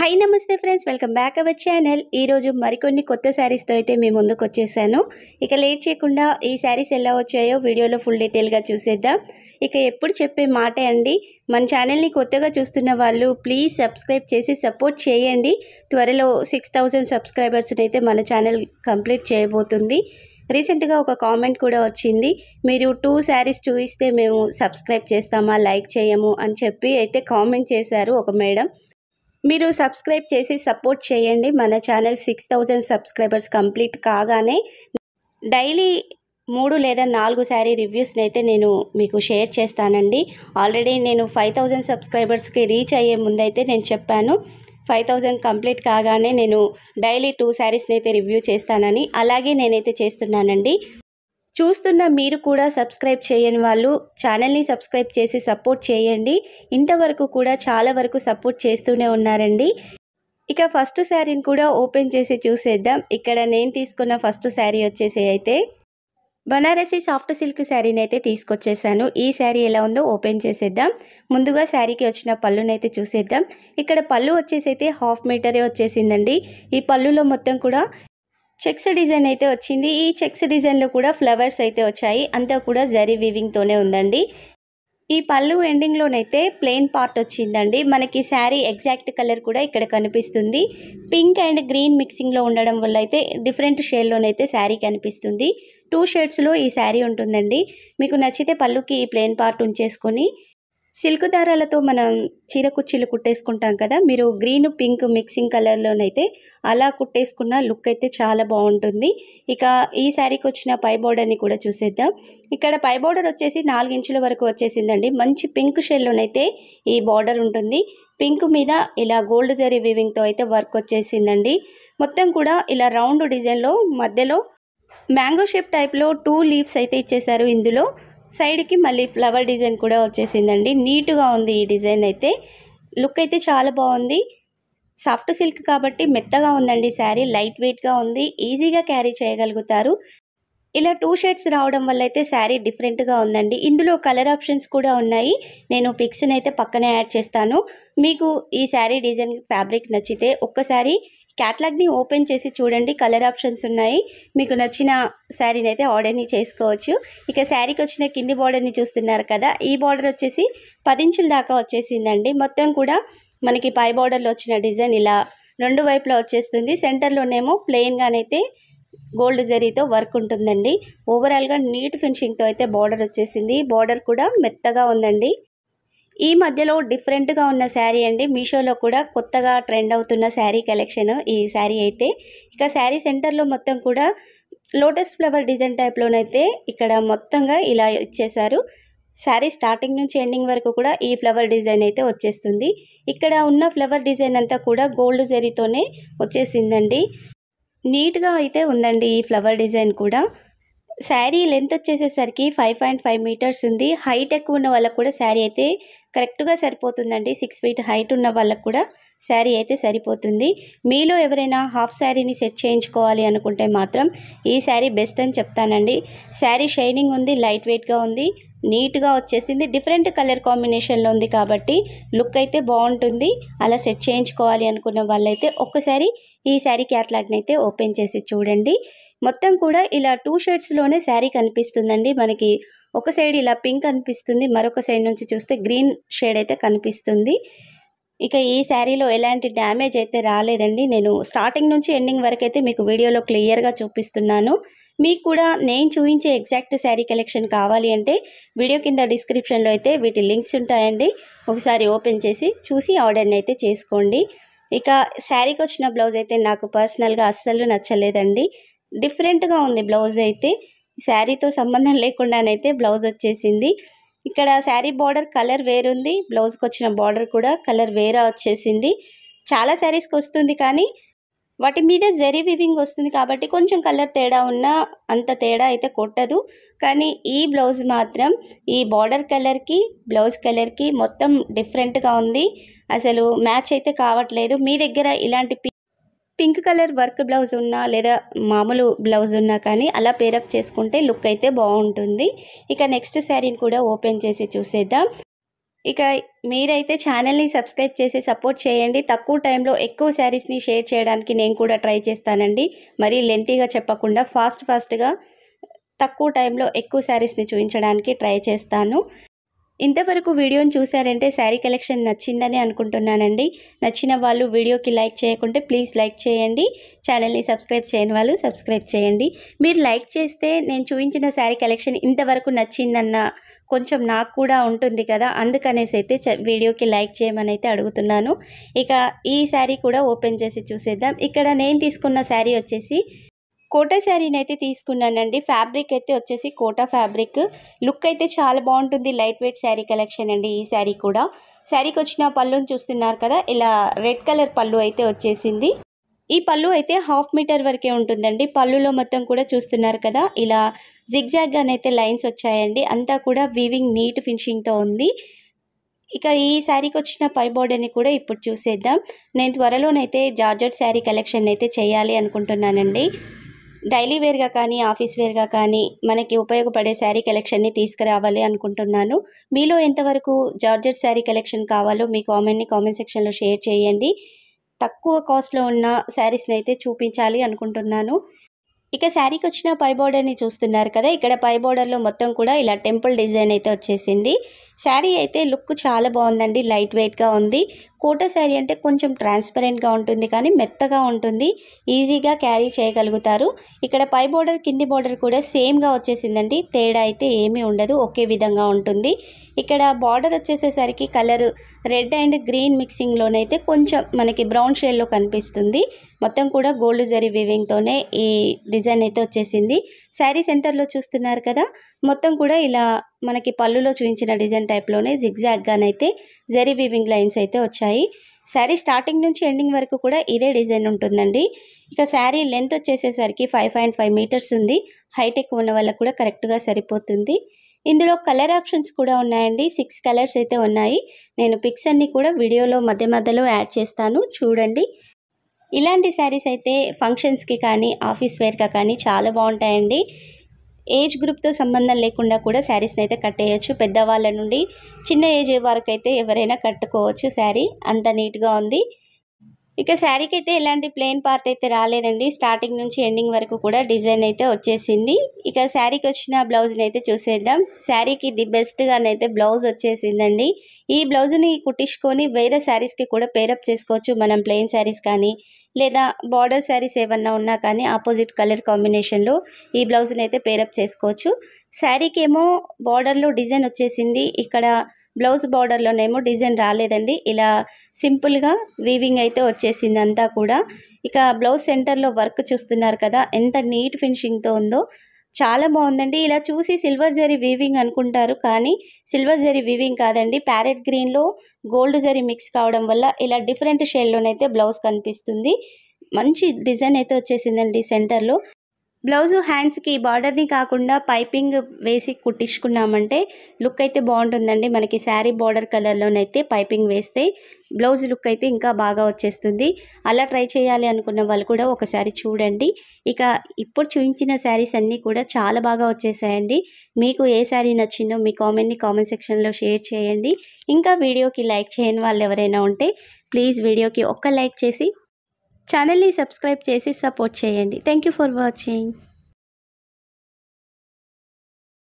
high నమస్తే friends welcome back our channel ఈరోజు మరికొన్ని కొత్త శారీస్తో అయితే మేము ముందుకు వచ్చేసాను ఇక లేట్ చేయకుండా ఈ శారీస్ ఎలా వచ్చాయో వీడియోలో ఫుల్ డీటెయిల్గా చూసేద్దాం ఇక ఎప్పుడు చెప్పే మాటే అండి మన ఛానల్ని కొత్తగా చూస్తున్న వాళ్ళు ప్లీజ్ సబ్స్క్రైబ్ చేసి సపోర్ట్ చేయండి త్వరలో సిక్స్ థౌజండ్ సబ్స్క్రైబర్స్ని అయితే మన ఛానల్ కంప్లీట్ చేయబోతుంది రీసెంట్గా ఒక కామెంట్ కూడా వచ్చింది మీరు టూ శారీస్ చూపిస్తే మేము సబ్స్క్రైబ్ చేస్తామా లైక్ చేయము అని చెప్పి అయితే కామెంట్ చేశారు ఒక మేడం మీరు సబ్స్క్రైబ్ చేసి సపోర్ట్ చేయండి మన channel six thousand subscribers complete కాగానే డైలీ మూడు లేదా నాలుగు శారీ రివ్యూస్ని అయితే నేను మీకు షేర్ చేస్తానండి ఆల్రెడీ నేను ఫైవ్ థౌజండ్ సబ్స్క్రైబర్స్కి రీచ్ అయ్యే ముందైతే నేను చెప్పాను ఫైవ్ థౌజండ్ కంప్లీట్ కాగానే నేను డైలీ టూ శారీస్ని అయితే రివ్యూ చేస్తానని అలాగే నేనైతే చేస్తున్నానండి చూస్తున్న మీరు కూడా సబ్స్క్రైబ్ చేయని వాళ్ళు ఛానల్ని సబ్స్క్రైబ్ చేసి సపోర్ట్ చేయండి ఇంతవరకు కూడా చాలా వరకు సపోర్ట్ చేస్తూనే ఉన్నారండి ఇక ఫస్ట్ శారీని కూడా ఓపెన్ చేసి చూసేద్దాం ఇక్కడ నేను తీసుకున్న ఫస్ట్ శారీ వచ్చేసి అయితే బనారసి సాఫ్ట్ సిల్క్ శారీని అయితే తీసుకొచ్చేసాను ఈ శారీ ఎలా ఉందో ఓపెన్ చేసేద్దాం ముందుగా శారీకి వచ్చిన పళ్ళునైతే చూసేద్దాం ఇక్కడ పళ్ళు వచ్చేసి అయితే హాఫ్ మీటరే వచ్చేసిందండి ఈ పళ్ళులో మొత్తం కూడా చెక్స్ డిజైన్ అయితే వచ్చింది ఈ చెక్స్ డిజైన్లో కూడా ఫ్లవర్స్ అయితే వచ్చాయి అంతా కూడా జరీ వీవింగ్తోనే ఉందండి ఈ పళ్ళు ఎండింగ్లోనైతే ప్లెయిన్ పార్ట్ వచ్చిందండి మనకి శారీ ఎగ్జాక్ట్ కలర్ కూడా ఇక్కడ కనిపిస్తుంది పింక్ అండ్ గ్రీన్ మిక్సింగ్లో ఉండడం వల్ల అయితే డిఫరెంట్ షేడ్లోనైతే శారీ కనిపిస్తుంది టూ షేడ్స్లో ఈ శారీ ఉంటుందండి మీకు నచ్చితే పళ్ళుకి ఈ ప్లెయిన్ పార్ట్ ఉంచేసుకొని సిల్క్ దారాలతో మనం చీర కుర్చీలు కుట్టేసుకుంటాం కదా మీరు గ్రీన్ పింక్ మిక్సింగ్ కలర్లోనైతే అలా కుట్టేసుకున్న లుక్ అయితే చాలా బాగుంటుంది ఇక ఈ శారీకి వచ్చిన పై బోర్డర్ని కూడా చూసేద్దాం ఇక్కడ పై బోర్డర్ వచ్చేసి నాలుగు ఇంచుల వరకు వచ్చేసిందండి మంచి పింక్ షెల్లోనైతే ఈ బార్డర్ ఉంటుంది పింక్ మీద ఇలా గోల్డ్ జరీ వివింగ్తో అయితే వర్క్ వచ్చేసిందండి మొత్తం కూడా ఇలా రౌండ్ డిజైన్లో మధ్యలో మ్యాంగో షేప్ టైప్లో టూ లీవ్స్ అయితే ఇచ్చేశారు ఇందులో సైడ్కి మళ్ళీ ఫ్లవర్ డిజైన్ కూడా వచ్చేసిందండి నీట్గా ఉంది ఈ డిజైన్ అయితే లుక్ అయితే చాలా బాగుంది సాఫ్ట్ సిల్క్ కాబట్టి మెత్తగా ఉందండి శారీ లైట్ వెయిట్గా ఉంది ఈజీగా క్యారీ చేయగలుగుతారు ఇలా టూ షర్ట్స్ రావడం వల్ల అయితే శారీ డిఫరెంట్గా ఉందండి ఇందులో కలర్ ఆప్షన్స్ కూడా ఉన్నాయి నేను పిక్స్ని అయితే పక్కనే యాడ్ చేస్తాను మీకు ఈ శారీ డిజైన్ ఫ్యాబ్రిక్ నచ్చితే ఒక్కసారి క్యాట్లాగ్ని ఓపెన్ చేసి చూడండి కలర్ ఆప్షన్స్ ఉన్నాయి మీకు నచ్చిన శారీని అయితే ఆర్డర్ని చేసుకోవచ్చు ఇక శారీకి వచ్చిన కింది బార్డర్ని చూస్తున్నారు కదా ఈ బార్డర్ వచ్చేసి పదించుల దాకా వచ్చేసిందండి మొత్తం కూడా మనకి పై బార్డర్లో వచ్చిన డిజైన్ ఇలా రెండు వైపులా వచ్చేస్తుంది సెంటర్లోనేమో ప్లెయిన్గానైతే గోల్డ్ జరీతో వర్క్ ఉంటుందండి ఓవరాల్గా నీట్ ఫినిషింగ్తో అయితే బార్డర్ వచ్చేసింది బార్డర్ కూడా మెత్తగా ఉందండి ఈ మధ్యలో డిఫరెంట్గా ఉన్న శారీ అండి మీషోలో కూడా కొత్తగా ట్రెండ్ అవుతున్న శారీ కలెక్షన్ ఈ శారీ అయితే ఇక శారీ సెంటర్లో మొత్తం కూడా లోటస్ ఫ్లవర్ డిజైన్ టైప్లోనైతే ఇక్కడ మొత్తంగా ఇలా ఇచ్చేశారు శారీ స్టార్టింగ్ నుంచి ఎండింగ్ వరకు కూడా ఈ ఫ్లవర్ డిజైన్ అయితే వచ్చేస్తుంది ఇక్కడ ఉన్న ఫ్లవర్ డిజైన్ అంతా కూడా గోల్డ్ జరీతోనే వచ్చేసిందండి నీట్గా అయితే ఉందండి ఈ ఫ్లవర్ డిజైన్ కూడా శారీ లెంత్ వచ్చేసేసరికి ఫైవ్ పాయింట్ ఫైవ్ మీటర్స్ ఉంది హైట్ ఎక్కువ ఉన్న వాళ్ళకు కూడా శారీ అయితే కరెక్ట్గా సరిపోతుందండి సిక్స్ ఫీట్ హైట్ ఉన్న వాళ్ళకు కూడా శారీ అయితే సరిపోతుంది మీలో ఎవరైనా హాఫ్ శారీని సెట్ చేయించుకోవాలి అనుకుంటే మాత్రం ఈ శారీ బెస్ట్ అని చెప్తానండి శారీ షైనింగ్ ఉంది లైట్ వెయిట్గా ఉంది నీట్గా వచ్చేసింది డిఫరెంట్ కలర్ కాంబినేషన్లో ఉంది కాబట్టి లుక్ అయితే బాగుంటుంది అలా సెట్ చేయించుకోవాలి అనుకున్న వాళ్ళైతే ఒక్కసారి ఈ శారీ క్యాట్లాగ్ని అయితే ఓపెన్ చేసి చూడండి మొత్తం కూడా ఇలా టూ షేడ్స్లోనే శారీ కనిపిస్తుందండి మనకి ఒక సైడ్ ఇలా పింక్ కనిపిస్తుంది మరొక సైడ్ నుంచి చూస్తే గ్రీన్ షేడ్ అయితే కనిపిస్తుంది ఇక ఈ శారీలో ఎలాంటి డ్యామేజ్ అయితే రాలేదండి నేను స్టార్టింగ్ నుంచి ఎండింగ్ వరకు అయితే మీకు వీడియోలో క్లియర్గా చూపిస్తున్నాను మీకు కూడా నేను చూపించే ఎగ్జాక్ట్ శారీ కలెక్షన్ కావాలి అంటే వీడియో కింద డిస్క్రిప్షన్లో అయితే వీటి లింక్స్ ఉంటాయండి ఒకసారి ఓపెన్ చేసి చూసి ఆర్డర్ని అయితే చేసుకోండి ఇక శారీకి వచ్చిన బ్లౌజ్ అయితే నాకు పర్సనల్గా అస్సలు నచ్చలేదండి డిఫరెంట్గా ఉంది బ్లౌజ్ అయితే శారీతో సంబంధం లేకుండానైతే బ్లౌజ్ వచ్చేసింది ఇక్కడ శారీ బార్డర్ కలర్ వేరుంది బ్లౌజ్కి వచ్చిన బార్డర్ కూడా కలర్ వేరే వచ్చేసింది చాలా శారీస్కి వస్తుంది కానీ వాటి మీద జెరీ వివింగ్ వస్తుంది కాబట్టి కొంచెం కలర్ తేడా ఉన్నా అంత తేడా అయితే కొట్టదు కానీ ఈ బ్లౌజ్ మాత్రం ఈ బార్డర్ కలర్కి బ్లౌజ్ కలర్కి మొత్తం డిఫరెంట్గా ఉంది అసలు మ్యాచ్ అయితే కావట్లేదు మీ దగ్గర ఇలాంటి పింక్ కలర్ వర్క్ బ్లౌజ్ ఉన్నా లేదా మామూలు బ్లౌజ్ ఉన్నా కానీ అలా పేరప్ చేసుకుంటే లుక్ అయితే బాగుంటుంది ఇక నెక్స్ట్ శారీని కూడా ఓపెన్ చేసి చూసేద్దాం ఇక మీరైతే ఛానల్ని సబ్స్క్రైబ్ చేసి సపోర్ట్ చేయండి తక్కువ టైంలో ఎక్కువ శారీస్ని షేర్ చేయడానికి నేను కూడా ట్రై చేస్తానండి మరీ లెంతీగా చెప్పకుండా ఫాస్ట్ ఫాస్ట్గా తక్కువ టైంలో ఎక్కువ శారీస్ని చూపించడానికి ట్రై చేస్తాను ఇంతవరకు వీడియోని చూసారంటే శారీ కలెక్షన్ నచ్చిందని అనుకుంటున్నానండి నచ్చిన వాళ్ళు వీడియోకి లైక్ చేయకుంటే ప్లీజ్ లైక్ చేయండి ఛానల్ని సబ్స్క్రైబ్ చేయని వాళ్ళు సబ్స్క్రైబ్ చేయండి మీరు లైక్ చేస్తే నేను చూపించిన శారీ కలెక్షన్ ఇంతవరకు నచ్చిందన్న కొంచెం నాకు కూడా ఉంటుంది కదా అందుకనేసి అయితే వీడియోకి లైక్ చేయమని అయితే అడుగుతున్నాను ఇక ఈ శారీ కూడా ఓపెన్ చేసి చూసేద్దాం ఇక్కడ నేను తీసుకున్న శారీ వచ్చేసి కోటా శారీని అయితే తీసుకున్నానండి ఫ్యాబ్రిక్ అయితే వచ్చేసి కోటా ఫ్యాబ్రిక్ లుక్ అయితే చాలా బాగుంటుంది లైట్ వెయిట్ శారీ కలెక్షన్ అండి ఈ శారీ కూడా శారీకి వచ్చిన పళ్ళుని చూస్తున్నారు కదా ఇలా రెడ్ కలర్ పళ్ళు అయితే వచ్చేసింది ఈ పళ్ళు అయితే హాఫ్ మీటర్ వరకే ఉంటుందండి పళ్ళులో మొత్తం కూడా చూస్తున్నారు కదా ఇలా జిగ్జాగ్గానైతే లైన్స్ వచ్చాయండి అంతా కూడా వీవింగ్ నీట్ ఫినిషింగ్తో ఉంది ఇక ఈ శారీకి వచ్చిన పై బోర్డర్ని కూడా ఇప్పుడు చూసేద్దాం నేను త్వరలోనైతే జార్జెట్ శారీ కలెక్షన్ అయితే చేయాలి అనుకుంటున్నానండి డైలీ వేర్గా కానీ ఆఫీస్ వేర్గా కానీ మనకి ఉపయోగపడే శారీ కలెక్షన్ని తీసుకురావాలి అనుకుంటున్నాను మీలో ఎంతవరకు జార్జెట్ శారీ కలెక్షన్ కావాలో మీ కామెంట్ని కామెంట్ సెక్షన్లో షేర్ చేయండి తక్కువ కాస్ట్లో ఉన్న శారీస్ని అయితే చూపించాలి అనుకుంటున్నాను ఇక శారీకి వచ్చిన పై బార్డర్ని చూస్తున్నారు కదా ఇక్కడ పై బార్డర్లో మొత్తం కూడా ఇలా టెంపుల్ డిజైన్ అయితే వచ్చేసింది శారీ అయితే లుక్ చాలా బాగుందండి లైట్ వెయిట్గా ఉంది కోట శారీ అంటే కొంచెం ట్రాన్స్పరెంట్గా ఉంటుంది కానీ మెత్తగా ఉంటుంది ఈజీగా క్యారీ చేయగలుగుతారు ఇక్కడ పై బోర్డర్ కింది బోర్డర్ కూడా సేమ్గా వచ్చేసిందండి తేడా అయితే ఏమీ ఉండదు ఒకే విధంగా ఉంటుంది ఇక్కడ బార్డర్ వచ్చేసేసరికి కలర్ రెడ్ అండ్ గ్రీన్ మిక్సింగ్లోనైతే కొంచెం మనకి బ్రౌన్ షేడ్లో కనిపిస్తుంది మొత్తం కూడా గోల్డ్ జరీ వివింగ్తోనే ఈ డిజైన్ అయితే వచ్చేసింది శారీ సెంటర్లో చూస్తున్నారు కదా మొత్తం కూడా ఇలా మనకి పళ్ళులో చూపించిన డిజైన్ టైప్లోనే జిగ్జాగ్గానైతే జరీ వీవింగ్ లైన్స్ అయితే వచ్చాయి శారీ స్టార్టింగ్ నుంచి ఎండింగ్ వరకు కూడా ఇదే డిజైన్ ఉంటుందండి ఇక శారీ లెంత్ వచ్చేసేసరికి ఫైవ్ పాయింట్ ఫైవ్ మీటర్స్ ఉంది హైటెక్ ఉన్న వాళ్ళకు కూడా కరెక్ట్గా సరిపోతుంది ఇందులో కలర్ ఆప్షన్స్ కూడా ఉన్నాయండి సిక్స్ కలర్స్ అయితే ఉన్నాయి నేను పిక్స్ అన్నీ కూడా వీడియోలో మధ్య మధ్యలో యాడ్ చేస్తాను చూడండి ఇలాంటి శారీస్ అయితే ఫంక్షన్స్కి కానీ ఆఫీస్ వేర్గా కానీ చాలా బాగుంటాయండి ఏజ్ గ్రూప్తో సంబంధం లేకుండా కూడా శారీస్ని అయితే కట్టేయచ్చు పెద్దవాళ్ళ నుండి చిన్న ఏజ్ వరకు అయితే ఎవరైనా కట్టుకోవచ్చు శారీ అంత నీట్గా ఉంది ఇక శారీకి అయితే ఎలాంటి ప్లెయిన్ పార్ట్ అయితే రాలేదండి స్టార్టింగ్ నుంచి ఎండింగ్ వరకు కూడా డిజైన్ అయితే వచ్చేసింది ఇక శారీకి వచ్చిన బ్లౌజ్ని అయితే చూసేద్దాం శారీకి ది బెస్ట్గానైతే బ్లౌజ్ వచ్చేసిందండి ఈ బ్లౌజ్ని కుట్టించుకొని వేరే శారీస్కి కూడా పేరప్ చేసుకోవచ్చు మనం ప్లెయిన్ శారీస్ కానీ లేదా బార్డర్ శారీస్ ఏమన్నా ఉన్నా కానీ ఆపోజిట్ కలర్ కాంబినేషన్లో ఈ బ్లౌజ్ని అయితే పేరప్ చేసుకోవచ్చు శారీకి ఏమో బార్డర్లో డిజైన్ వచ్చేసింది ఇక్కడ బ్లౌజ్ బార్డర్లోనేమో డిజైన్ రాలేదండి ఇలా సింపుల్గా వీవింగ్ అయితే వచ్చేసింది అంతా కూడా ఇక బ్లౌజ్ సెంటర్లో వర్క్ చూస్తున్నారు కదా ఎంత నీట్ ఫినిషింగ్తో ఉందో చాలా బాగుందండి ఇలా చూసి సిల్వర్ జరీ వీవింగ్ అనుకుంటారు కానీ సిల్వర్ జరీ వీవింగ్ కాదండి ప్యారెట్ గ్రీన్లో గోల్డ్ జరీ మిక్స్ కావడం వల్ల ఇలా డిఫరెంట్ షేడ్లోనైతే బ్లౌజ్ కనిపిస్తుంది మంచి డిజైన్ అయితే వచ్చేసిందండి సెంటర్లో బ్లౌజు హ్యాండ్స్కి బార్డర్ని కాకుండా పైపింగ్ వేసి కుట్టించుకున్నామంటే లుక్ అయితే బాగుంటుందండి మనకి శారీ బార్డర్ కలర్లోనైతే పైపింగ్ వేస్తే బ్లౌజ్ లుక్ అయితే ఇంకా బాగా వచ్చేస్తుంది అలా ట్రై చేయాలి అనుకున్న వాళ్ళు కూడా ఒకసారి చూడండి ఇక ఇప్పుడు చూపించిన శారీస్ అన్నీ కూడా చాలా బాగా వచ్చేసాయండి మీకు ఏ శారీ నచ్చిందో మీ కామెంట్ని కామెంట్ సెక్షన్లో షేర్ చేయండి ఇంకా వీడియోకి లైక్ చేయని వాళ్ళు ఎవరైనా ఉంటే ప్లీజ్ వీడియోకి ఒక్క లైక్ చేసి ఛానల్ని సబ్స్క్రైబ్ చేసి సపోర్ట్ చేయండి థ్యాంక్ యూ ఫర్ వాచింగ్